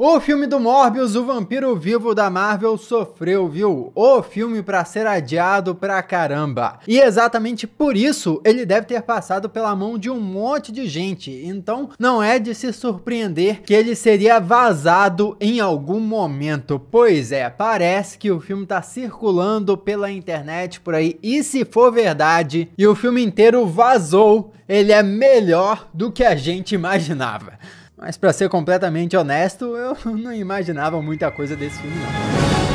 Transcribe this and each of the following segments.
O filme do Morbius, o vampiro vivo da Marvel, sofreu, viu? O filme para ser adiado pra caramba. E exatamente por isso ele deve ter passado pela mão de um monte de gente. Então não é de se surpreender que ele seria vazado em algum momento. Pois é, parece que o filme tá circulando pela internet por aí. E se for verdade e o filme inteiro vazou, ele é melhor do que a gente imaginava. Mas para ser completamente honesto, eu não imaginava muita coisa desse filme não.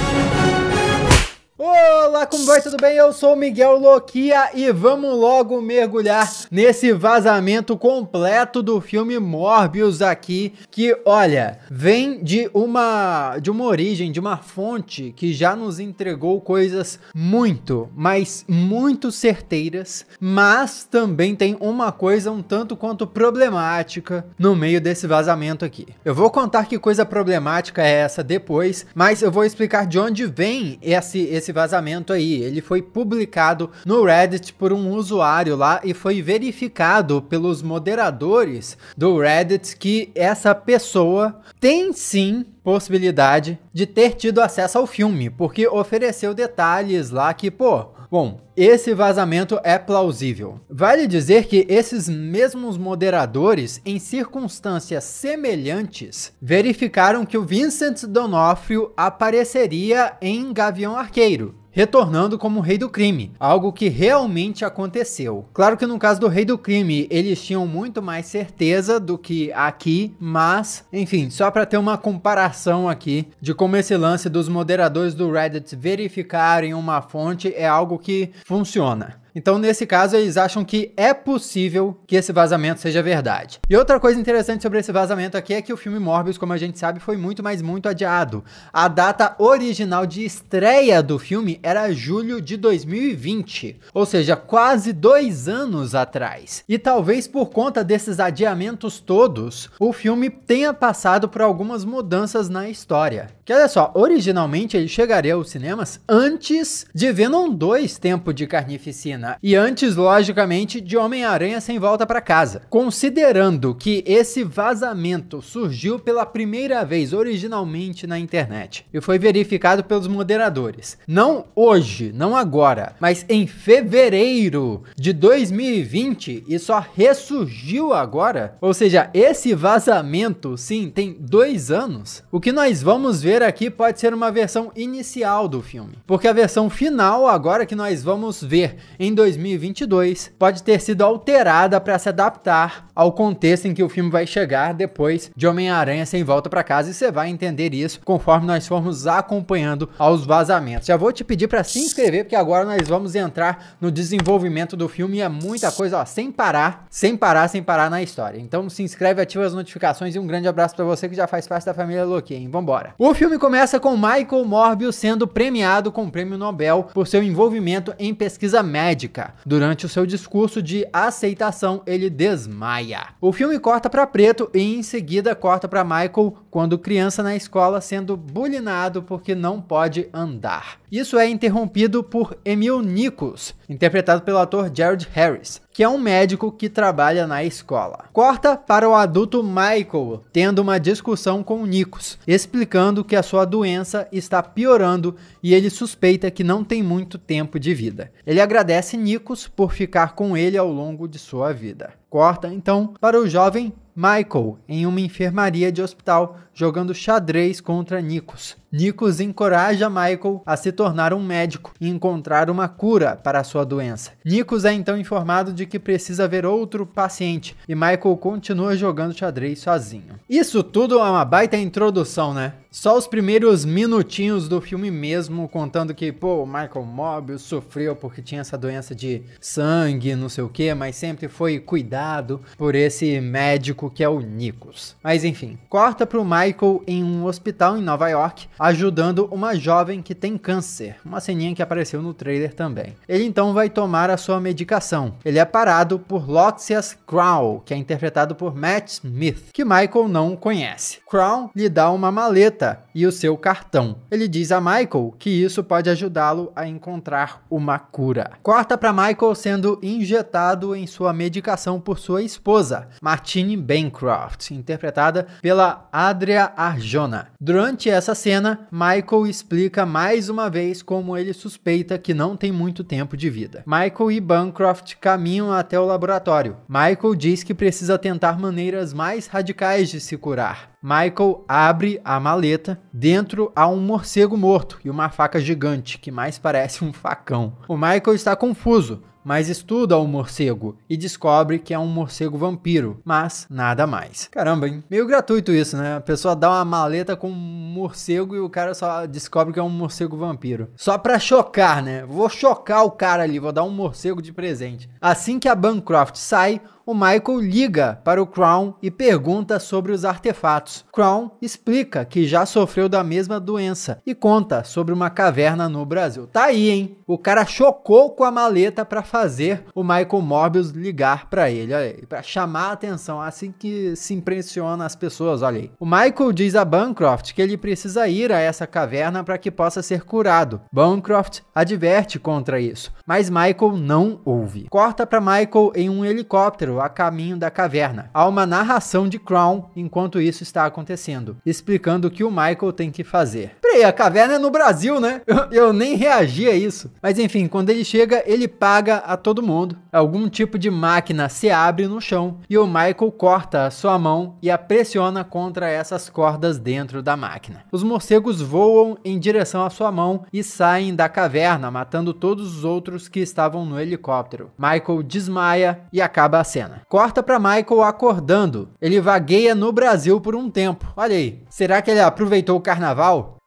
Olá, como vai? Tudo bem? Eu sou Miguel Loquia e vamos logo mergulhar nesse vazamento completo do filme Morbius aqui, que, olha, vem de uma de uma origem, de uma fonte que já nos entregou coisas muito, mas muito certeiras, mas também tem uma coisa um tanto quanto problemática no meio desse vazamento aqui. Eu vou contar que coisa problemática é essa depois, mas eu vou explicar de onde vem esse esse vazamento aí. Ele foi publicado no Reddit por um usuário lá e foi verificado pelos moderadores do Reddit que essa pessoa tem sim possibilidade de ter tido acesso ao filme, porque ofereceu detalhes lá que, pô, Bom, esse vazamento é plausível. Vale dizer que esses mesmos moderadores, em circunstâncias semelhantes, verificaram que o Vincent Donofrio apareceria em Gavião Arqueiro, retornando como rei do crime, algo que realmente aconteceu. Claro que no caso do rei do crime, eles tinham muito mais certeza do que aqui, mas, enfim, só para ter uma comparação aqui de como esse lance dos moderadores do Reddit verificarem uma fonte é algo que funciona. Então, nesse caso, eles acham que é possível que esse vazamento seja verdade. E outra coisa interessante sobre esse vazamento aqui é que o filme Morbius, como a gente sabe, foi muito, mas muito adiado. A data original de estreia do filme era julho de 2020, ou seja, quase dois anos atrás. E talvez por conta desses adiamentos todos, o filme tenha passado por algumas mudanças na história. Que olha só, originalmente ele chegaria aos cinemas antes de Venom 2 Tempo de Carnificina Arena né? e antes, logicamente, de Homem-Aranha Sem Volta para Casa. Considerando que esse vazamento surgiu pela primeira vez originalmente na internet e foi verificado pelos moderadores, não hoje, não agora, mas em fevereiro de 2020 e só ressurgiu agora, ou seja, esse vazamento sim tem dois anos. O que nós vamos ver aqui pode ser uma versão inicial do filme, porque a versão final agora que nós vamos ver em em 2022 pode ter sido alterada para se adaptar ao contexto em que o filme vai chegar depois de Homem-Aranha sem volta para casa e você vai entender isso conforme nós formos acompanhando aos vazamentos. Já vou te pedir para se inscrever porque agora nós vamos entrar no desenvolvimento do filme e é muita coisa, ó, sem parar, sem parar, sem parar na história. Então se inscreve, ativa as notificações e um grande abraço para você que já faz parte da família Loki, hein? Vambora. O filme começa com Michael Morbius sendo premiado com o Prêmio Nobel por seu envolvimento em pesquisa médica médica. Durante o seu discurso de aceitação, ele desmaia. O filme corta para preto e em seguida corta para Michael quando criança na escola sendo bullyingado porque não pode andar. Isso é interrompido por Emil Nichols, interpretado pelo ator Jared Harris que é um médico que trabalha na escola. Corta para o adulto Michael tendo uma discussão com Nikos, explicando que a sua doença está piorando e ele suspeita que não tem muito tempo de vida. Ele agradece Nikos por ficar com ele ao longo de sua vida. Corta então para o jovem Michael em uma enfermaria de hospital jogando xadrez contra Nikos. Nikos encoraja Michael a se tornar um médico e encontrar uma cura para a sua doença. Nikos é então informado de que precisa ver outro paciente e Michael continua jogando xadrez sozinho. Isso tudo é uma baita introdução, né? Só os primeiros minutinhos do filme mesmo, contando que, pô, o Michael Mobius sofreu porque tinha essa doença de sangue, não sei o que, mas sempre foi cuidado por esse médico que é o Nikos. Mas enfim, corta pro Michael em um hospital em Nova York, ajudando uma jovem que tem câncer, uma ceninha que apareceu no trailer também. Ele então vai tomar a sua medicação. Ele é parado por Loxias Crow, que é interpretado por Matt Smith, que Michael não conhece. Crow lhe dá uma maleta e o seu cartão. Ele diz a Michael que isso pode ajudá-lo a encontrar uma cura. Corta para Michael sendo injetado em sua medicação por sua esposa, Martine Bancroft, interpretada pela Adria Arjona. Durante essa cena, Michael explica mais uma vez como ele suspeita que não tem muito tempo de vida. Michael e Bancroft caminham até o laboratório. Michael diz que precisa tentar maneiras mais radicais de se curar. Michael abre a maleta. Dentro há um morcego morto e uma faca gigante, que mais parece um facão. O Michael está confuso, mas estuda o morcego e descobre que é um morcego vampiro, mas nada mais. Caramba, hein? Meio gratuito isso, né? A pessoa dá uma maleta com um morcego e o cara só descobre que é um morcego vampiro. Só pra chocar, né? Vou chocar o cara ali, vou dar um morcego de presente. Assim que a Bancroft sai, o Michael liga para o Crown e pergunta sobre os artefatos. Crown explica que já sofreu da mesma doença e conta sobre uma caverna no Brasil. Tá aí, hein? O cara chocou com a maleta para fazer o Michael Morbius ligar para ele, olha aí, para chamar a atenção, assim que se impressiona as pessoas, olha aí. O Michael diz a Bancroft que ele precisa ir a essa caverna para que possa ser curado. Bancroft adverte contra isso, mas Michael não ouve. Corta para Michael em um helicóptero Cavaleiro a caminho da caverna. Há uma narração de Crown enquanto isso está acontecendo, explicando o que o Michael tem que fazer peraí, a caverna é no Brasil, né? Eu, eu nem reagi a isso. Mas enfim, quando ele chega, ele paga a todo mundo. Algum tipo de máquina se abre no chão e o Michael corta a sua mão e a pressiona contra essas cordas dentro da máquina. Os morcegos voam em direção à sua mão e saem da caverna, matando todos os outros que estavam no helicóptero. Michael desmaia e acaba a cena. Corta para Michael acordando. Ele vagueia no Brasil por um tempo. Olha aí. Será que ele aproveitou o carnaval?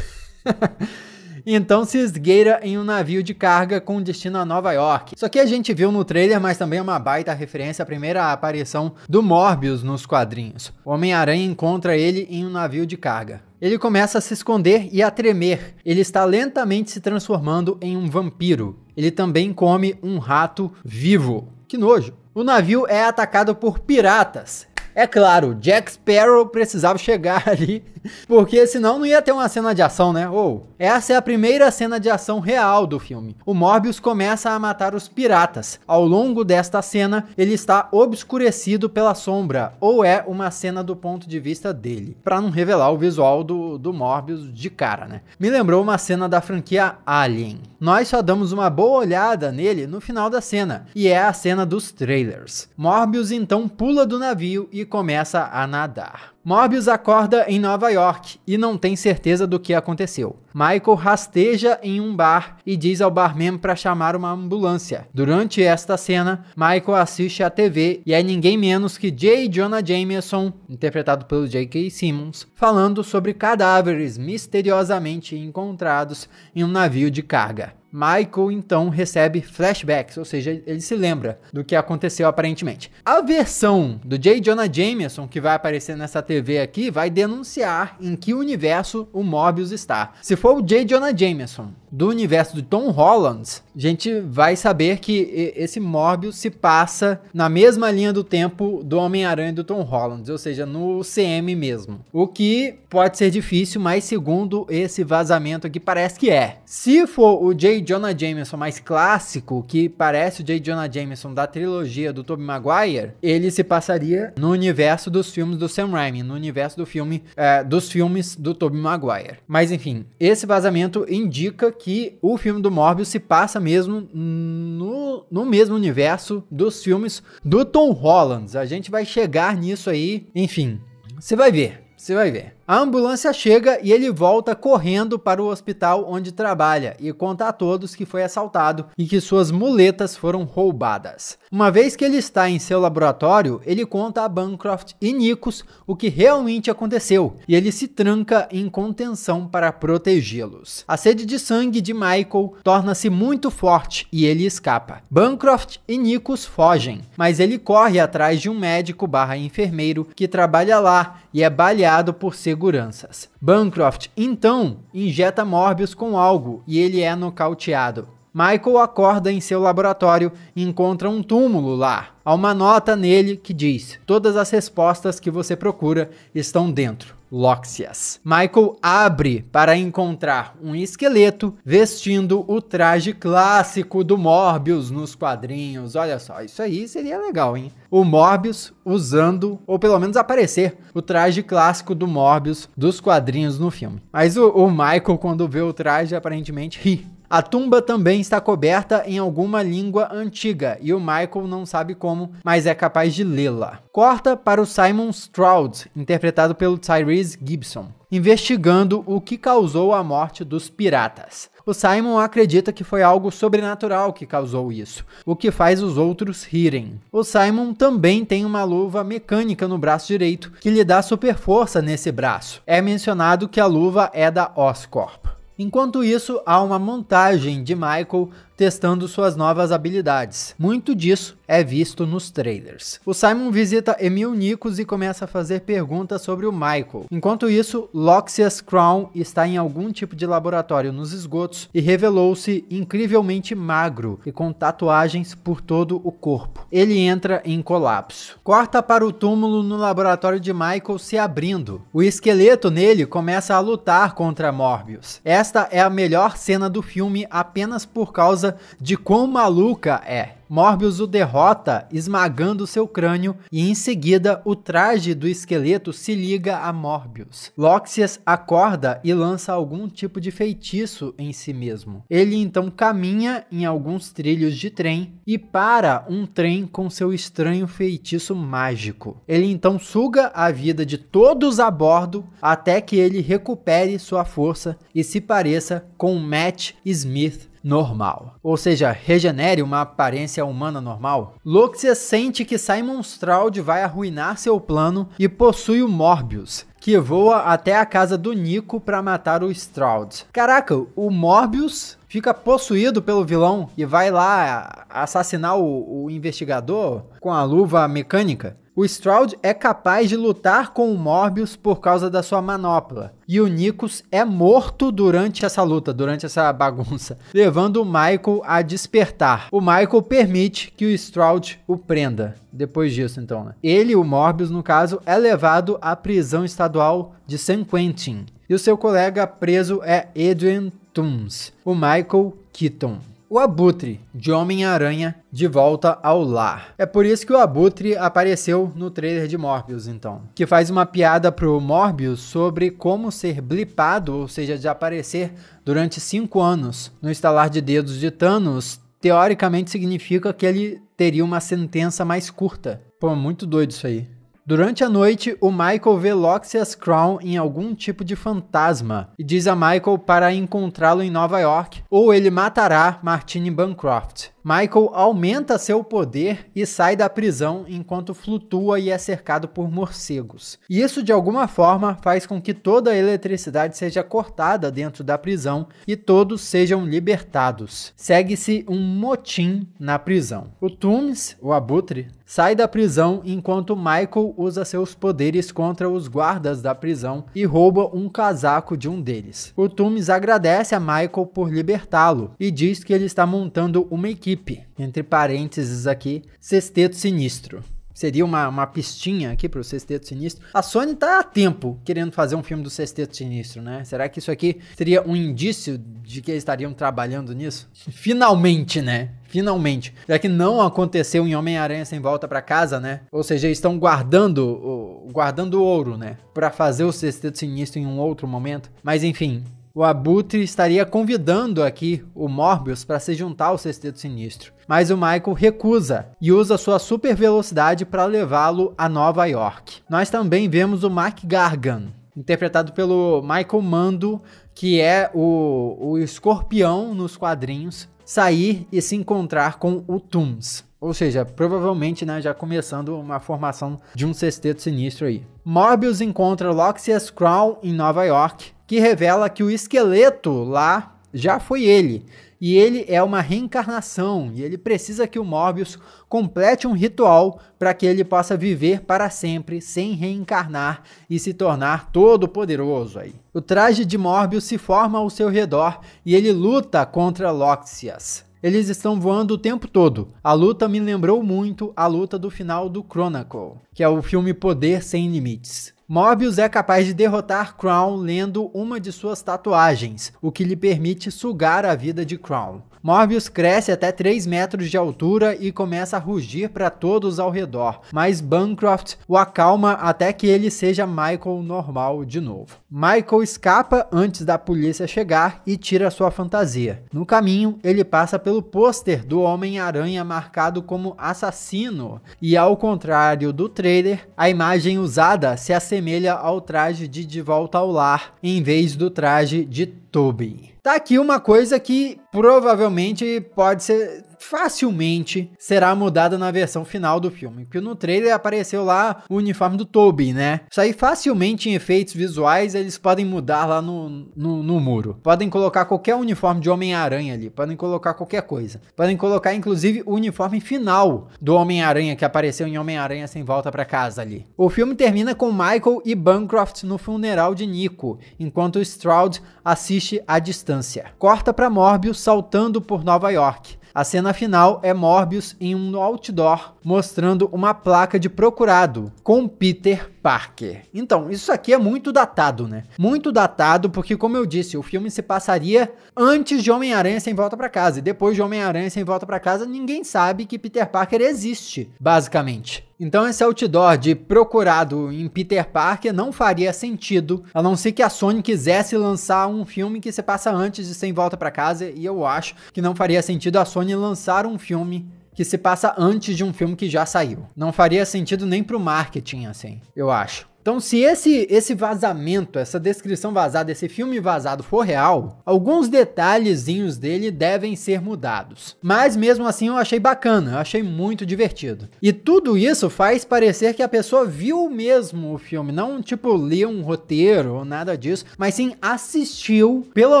então se esgueira em um navio de carga com destino a Nova York. Isso aqui a gente viu no trailer, mas também é uma baita referência à primeira aparição do Morbius nos quadrinhos. O Homem-Aranha encontra ele em um navio de carga. Ele começa a se esconder e a tremer. Ele está lentamente se transformando em um vampiro. Ele também come um rato vivo. Que nojo! O navio é atacado por piratas. É claro, Jack Sparrow precisava chegar ali Porque senão não ia ter uma cena de ação, né? Ou, oh, essa é a primeira cena de ação real do filme. O Morbius começa a matar os piratas. Ao longo desta cena, ele está obscurecido pela sombra, ou é uma cena do ponto de vista dele, para não revelar o visual do, do Morbius de cara, né? Me lembrou uma cena da franquia Alien. Nós só damos uma boa olhada nele no final da cena, e é a cena dos trailers. Morbius então pula do navio e começa a nadar. Morbius acorda em Nova York e não tem certeza do que aconteceu. Michael rasteja em um bar e diz ao barman para chamar uma ambulância. Durante esta cena, Michael assiste à TV e é ninguém menos que J. Jonah Jameson, interpretado pelo J.K. Simmons, falando sobre cadáveres misteriosamente encontrados em um navio de carga. Michael então recebe flashbacks, ou seja, ele se lembra do que aconteceu aparentemente. A versão do J. Jonah Jameson, que vai aparecer nessa TV aqui, vai denunciar em que universo o Morbius está. Se for o J. Jonah Jameson do universo de Tom Holland, a gente vai saber que esse Morbius se passa na mesma linha do tempo do Homem-Aranha do Tom Holland, ou seja, no CM mesmo. O que pode ser difícil, mas segundo esse vazamento aqui, parece que é. Se for o J. Jonah Jameson mais clássico, que parece o J. Jonah Jameson da trilogia do Tobey Maguire, ele se passaria no universo dos filmes do Sam Raimi, no universo do filme, é, dos filmes do Tobey Maguire. Mas enfim, esse vazamento indica que o filme do Morbius se passa mesmo no, no mesmo universo dos filmes do Tom Holland. A gente vai chegar nisso aí, enfim. Você vai ver, você vai ver. A ambulância chega e ele volta correndo para o hospital onde trabalha e conta a todos que foi assaltado e que suas muletas foram roubadas. Uma vez que ele está em seu laboratório, ele conta a Bancroft e Nichols o que realmente aconteceu e ele se tranca em contenção para protegê-los. A sede de sangue de Michael torna-se muito forte e ele escapa. Bancroft e Nichols fogem, mas ele corre atrás de um médico/enfermeiro que trabalha lá e é baleado por ser seguranças. Bancroft, então, injeta Morbius com algo e ele é nocauteado. Michael acorda em seu laboratório e encontra um túmulo lá. Há uma nota nele que diz: Todas as respostas que você procura estão dentro. Loxias. Michael abre para encontrar um esqueleto vestindo o traje clássico do Morbius nos quadrinhos. Olha só, isso aí seria legal, hein? O Morbius usando, ou pelo menos aparecer, o traje clássico do Morbius dos quadrinhos no filme. Mas o, o Michael, quando vê o traje, aparentemente ri a tumba também está coberta em alguma língua antiga e o Michael não sabe como, mas é capaz de lê-la. Corta para o Simon Stroud, interpretado pelo Tyrese Gibson, investigando o que causou a morte dos piratas. O Simon acredita que foi algo sobrenatural que causou isso, o que faz os outros rirem. O Simon também tem uma luva mecânica no braço direito que lhe dá super força nesse braço. É mencionado que a luva é da Oscorp. Enquanto isso, há uma montagem de Michael testando suas novas habilidades. Muito disso é visto nos trailers. O Simon visita Emil Nicos e começa a fazer perguntas sobre o Michael. Enquanto isso, Loxias Crown está em algum tipo de laboratório nos esgotos e revelou-se incrivelmente magro e com tatuagens por todo o corpo. Ele entra em colapso. Corta para o túmulo no laboratório de Michael se abrindo. O esqueleto nele começa a lutar contra Morbius. Esta é a melhor cena do filme apenas por causa de quão maluca é. Morbius o derrota, esmagando seu crânio, e em seguida o traje do esqueleto se liga a Morbius. Loxias acorda e lança algum tipo de feitiço em si mesmo. Ele então caminha em alguns trilhos de trem e para um trem com seu estranho feitiço mágico. Ele então suga a vida de todos a bordo até que ele recupere sua força e se pareça com Matt Smith normal, ou seja, regenere uma aparência humana normal, Loxia sente que Simon Stroud vai arruinar seu plano e possui o Morbius, que voa até a casa do Nico para matar o Stroud. Caraca, o Morbius fica possuído pelo vilão e vai lá assassinar o, o investigador com a luva mecânica. O Stroud é capaz de lutar com o Morbius por causa da sua manopla. E o Nikos é morto durante essa luta, durante essa bagunça, levando o Michael a despertar. O Michael permite que o Stroud o prenda. Depois disso, então, né? Ele, o Morbius, no caso, é levado à prisão estadual de San Quentin. E o seu colega preso é Edwin Toombs, o Michael Keaton o Abutre, de Homem-Aranha, de volta ao lar. É por isso que o Abutre apareceu no trailer de Morbius, então. Que faz uma piada pro Morbius sobre como ser blipado, ou seja, desaparecer durante cinco anos no estalar de dedos de Thanos, teoricamente significa que ele teria uma sentença mais curta. Pô, muito doido isso aí. Durante a noite, o Michael vê Loxias Crown em algum tipo de fantasma e diz a Michael para encontrá-lo em Nova York ou ele matará Martine Bancroft. Michael aumenta seu poder e sai da prisão enquanto flutua e é cercado por morcegos. E isso de alguma forma faz com que toda a eletricidade seja cortada dentro da prisão e todos sejam libertados. Segue-se um motim na prisão. O Toomes, o abutre, sai da prisão enquanto Michael usa seus poderes contra os guardas da prisão e rouba um casaco de um deles. O Toomes agradece a Michael por libertá-lo e diz que ele está montando uma equipe equipe, entre parênteses aqui, Sexteto Sinistro. Seria uma, uma pistinha aqui pro Sexteto Sinistro. A Sony tá há tempo querendo fazer um filme do Sexteto Sinistro, né? Será que isso aqui seria um indício de que eles estariam trabalhando nisso? Finalmente, né? Finalmente. Já que não aconteceu em Homem-Aranha sem volta para casa, né? Ou seja, estão guardando o guardando ouro, né? Para fazer o Sexteto Sinistro em um outro momento. Mas enfim, o Abutre estaria convidando aqui o Morbius para se juntar ao Sexteto Sinistro, mas o Michael recusa e usa sua super velocidade para levá-lo a Nova York. Nós também vemos o Mark Gargan, interpretado pelo Michael Mando, que é o, o escorpião nos quadrinhos, sair e se encontrar com o Tooms. Ou seja, provavelmente né, já começando uma formação de um sexteto sinistro aí. Morbius encontra Loxias Crown em Nova York que revela que o esqueleto lá já foi ele. E ele é uma reencarnação, e ele precisa que o Morbius complete um ritual para que ele possa viver para sempre sem reencarnar e se tornar todo poderoso aí. O traje de Morbius se forma ao seu redor e ele luta contra Loxias. Eles estão voando o tempo todo. A luta me lembrou muito a luta do final do Chronicle, que é o filme Poder Sem Limites. Mobius é capaz de derrotar Crown lendo uma de suas tatuagens, o que lhe permite sugar a vida de Crown. Morbius cresce até 3 metros de altura e começa a rugir para todos ao redor, mas Bancroft o acalma até que ele seja Michael normal de novo. Michael escapa antes da polícia chegar e tira sua fantasia. No caminho, ele passa pelo pôster do Homem-Aranha marcado como assassino, e ao contrário do trailer, a imagem usada se assemelha ao traje de De Volta ao Lar, em vez do traje de Tobin. Tá aqui uma coisa que provavelmente pode ser facilmente será mudada na versão final do filme. Porque no trailer apareceu lá o uniforme do Toby, né? Isso aí facilmente em efeitos visuais eles podem mudar lá no, no, no muro. Podem colocar qualquer uniforme de Homem-Aranha ali, podem colocar qualquer coisa. Podem colocar inclusive o uniforme final do Homem-Aranha que apareceu em Homem-Aranha sem volta para casa ali. O filme termina com Michael e Bancroft no funeral de Nico, enquanto Stroud assiste à distância. Corta para Morbius saltando por Nova York. A cena final é Morbius em um outdoor mostrando uma placa de procurado com Peter Parker. Então, isso aqui é muito datado, né? Muito datado porque, como eu disse, o filme se passaria antes de Homem-Aranha sem volta para casa e depois de Homem-Aranha sem volta para casa, ninguém sabe que Peter Parker existe, basicamente. Então esse outdoor de procurado em Peter Parker não faria sentido, a não ser que a Sony quisesse lançar um filme que se passa antes de Sem Volta para Casa, e eu acho que não faria sentido a Sony lançar um filme que se passa antes de um filme que já saiu. Não faria sentido nem pro marketing, assim, eu acho. Então, se esse, esse vazamento, essa descrição vazada, esse filme vazado for real, alguns detalhezinhos dele devem ser mudados. Mas mesmo assim eu achei bacana, eu achei muito divertido. E tudo isso faz parecer que a pessoa viu mesmo o filme, não tipo leu um roteiro ou nada disso, mas sim assistiu pelo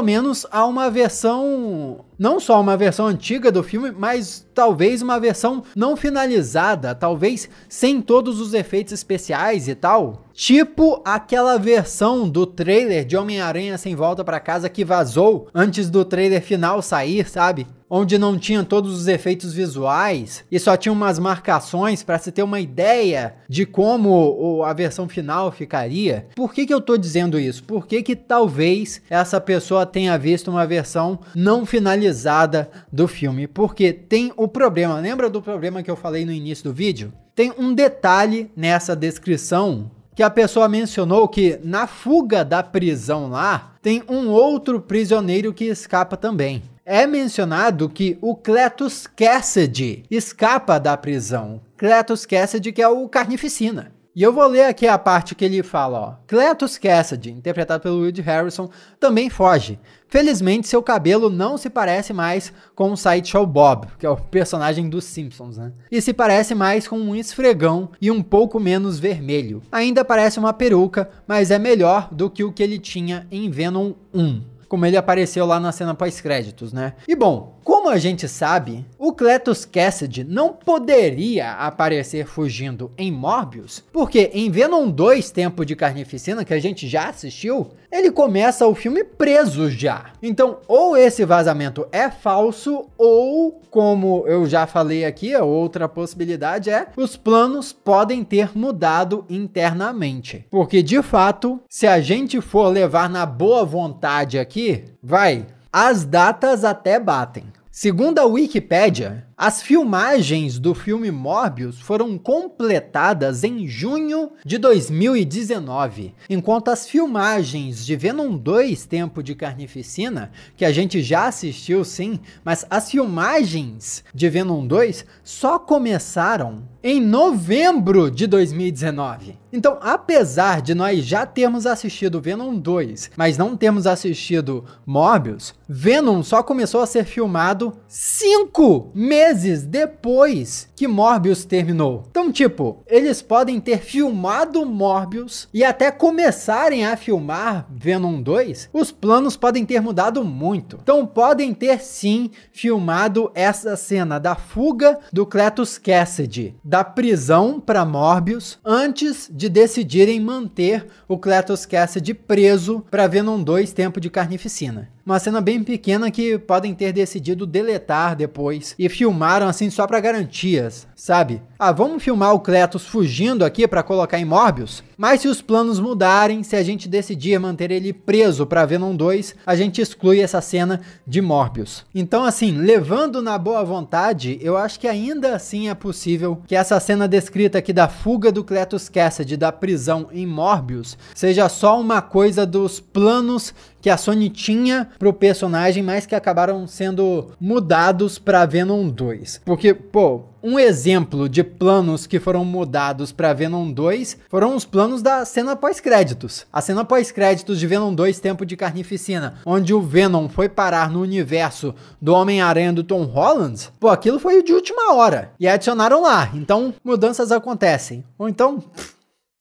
menos a uma versão não só uma versão antiga do filme, mas talvez uma versão não finalizada, talvez sem todos os efeitos especiais e tal. Tipo aquela versão do trailer de Homem-Aranha sem volta para casa que vazou antes do trailer final sair, sabe? onde não tinha todos os efeitos visuais e só tinha umas marcações para se ter uma ideia de como a versão final ficaria. Por que, que eu estou dizendo isso? Por que, que talvez essa pessoa tenha visto uma versão não finalizada do filme? Porque tem o problema, lembra do problema que eu falei no início do vídeo? Tem um detalhe nessa descrição que a pessoa mencionou que na fuga da prisão lá tem um outro prisioneiro que escapa também. É mencionado que o Cletus Cassidy escapa da prisão. Cletus Cassidy, que é o carnificina. E eu vou ler aqui a parte que ele fala, ó. Cletus Cassidy, interpretado pelo Woody Harrison, também foge. Felizmente, seu cabelo não se parece mais com o Sideshow Bob, que é o personagem dos Simpsons, né? E se parece mais com um esfregão e um pouco menos vermelho. Ainda parece uma peruca, mas é melhor do que o que ele tinha em Venom 1 como ele apareceu lá na cena pós-créditos, né? E bom, como a gente sabe, o Cletus Cassidy não poderia aparecer fugindo em Morbius, porque em Venom 2 Tempo de Carnificina, que a gente já assistiu, ele começa o filme preso já. Então, ou esse vazamento é falso, ou, como eu já falei aqui, a outra possibilidade é os planos podem ter mudado internamente. Porque, de fato, se a gente for levar na boa vontade aqui, vai. As datas até batem. Segundo a Wikipédia, as filmagens do filme Morbius foram completadas em junho de 2019, enquanto as filmagens de Venom 2 Tempo de Carnificina, que a gente já assistiu sim, mas as filmagens de Venom 2 só começaram em novembro de 2019. Então, apesar de nós já termos assistido Venom 2, mas não termos assistido Morbius, Venom só começou a ser filmado cinco meses meses depois que Morbius terminou. Então, tipo, eles podem ter filmado Morbius e até começarem a filmar Venom 2, os planos podem ter mudado muito. Então, podem ter sim filmado essa cena da fuga do Cletus Cassidy da prisão para Morbius antes de decidirem manter o Cletus Cassidy preso para Venom 2 Tempo de Carnificina uma cena bem pequena que podem ter decidido deletar depois e filmaram assim só para garantias, sabe? Ah, vamos filmar o Cletus fugindo aqui para colocar em Morbius? Mas se os planos mudarem, se a gente decidir manter ele preso para Venom 2, a gente exclui essa cena de Morbius. Então assim, levando na boa vontade, eu acho que ainda assim é possível que essa cena descrita aqui da fuga do Cletus Cassidy da prisão em Morbius seja só uma coisa dos planos que a Sony tinha pro personagem, mas que acabaram sendo mudados para Venom 2. Porque, pô, um exemplo de planos que foram mudados para Venom 2 foram os planos da cena pós-créditos. A cena pós-créditos de Venom 2 Tempo de Carnificina, onde o Venom foi parar no universo do Homem-Aranha do Tom Holland, pô, aquilo foi de última hora. E adicionaram lá. Então, mudanças acontecem. Ou então. Pff,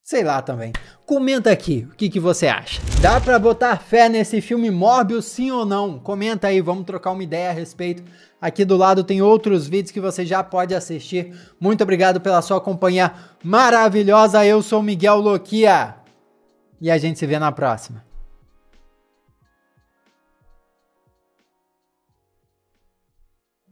Sei lá também. Comenta aqui o que, que você acha. Dá para botar fé nesse filme Morbius sim ou não? Comenta aí, vamos trocar uma ideia a respeito. Aqui do lado tem outros vídeos que você já pode assistir. Muito obrigado pela sua companhia maravilhosa. Eu sou Miguel Loquia e a gente se vê na próxima.